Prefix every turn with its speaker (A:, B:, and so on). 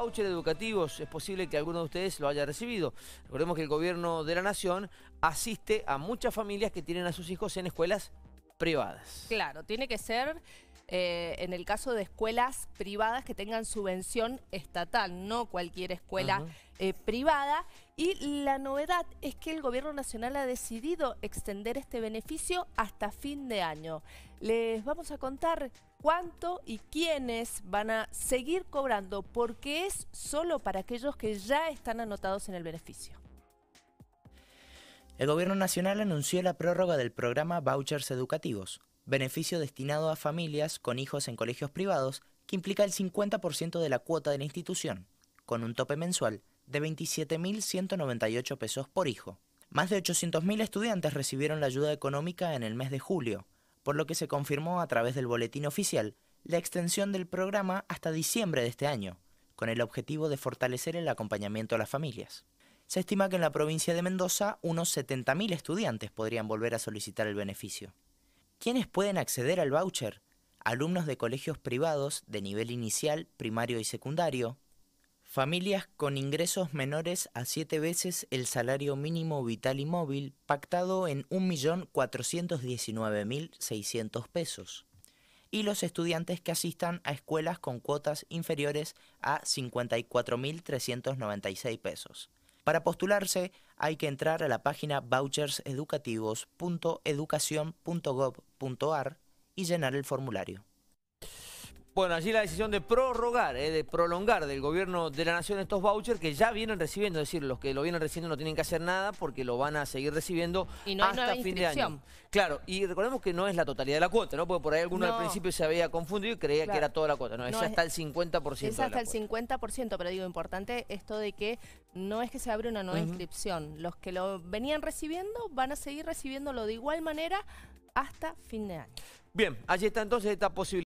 A: vouchers educativos. Es posible que alguno de ustedes lo haya recibido. Recordemos que el gobierno de la nación asiste a muchas familias que tienen a sus hijos en escuelas privadas.
B: Claro, tiene que ser eh, en el caso de escuelas privadas que tengan subvención estatal, no cualquier escuela eh, privada. Y la novedad es que el Gobierno Nacional ha decidido extender este beneficio hasta fin de año. Les vamos a contar cuánto y quiénes van a seguir cobrando, porque es solo para aquellos que ya están anotados en el beneficio.
C: El Gobierno Nacional anunció la prórroga del programa Vouchers Educativos, beneficio destinado a familias con hijos en colegios privados que implica el 50% de la cuota de la institución, con un tope mensual de 27.198 pesos por hijo. Más de 800.000 estudiantes recibieron la ayuda económica en el mes de julio, por lo que se confirmó a través del boletín oficial la extensión del programa hasta diciembre de este año, con el objetivo de fortalecer el acompañamiento a las familias. Se estima que en la provincia de Mendoza unos 70.000 estudiantes podrían volver a solicitar el beneficio. ¿Quiénes pueden acceder al voucher? Alumnos de colegios privados de nivel inicial, primario y secundario, familias con ingresos menores a siete veces el salario mínimo vital y móvil pactado en 1.419.600 pesos y los estudiantes que asistan a escuelas con cuotas inferiores a 54.396 pesos. Para postularse hay que entrar a la página voucherseducativos.educacion.gov.ar y llenar el formulario.
A: Bueno, allí la decisión de prorrogar, eh, de prolongar del gobierno de la nación estos vouchers que ya vienen recibiendo, es decir, los que lo vienen recibiendo no tienen que hacer nada porque lo van a seguir recibiendo y no hasta fin de año. Claro, y recordemos que no es la totalidad de la cuota, ¿no? Porque por ahí alguno al principio se había confundido y creía que era toda la cuota, no, es hasta el 50%. Es hasta el
B: 50%, pero digo, importante esto de que no es que se abre una nueva inscripción, los que lo venían recibiendo van a seguir recibiéndolo de igual manera hasta fin de año.
A: Bien, allí está entonces esta posibilidad.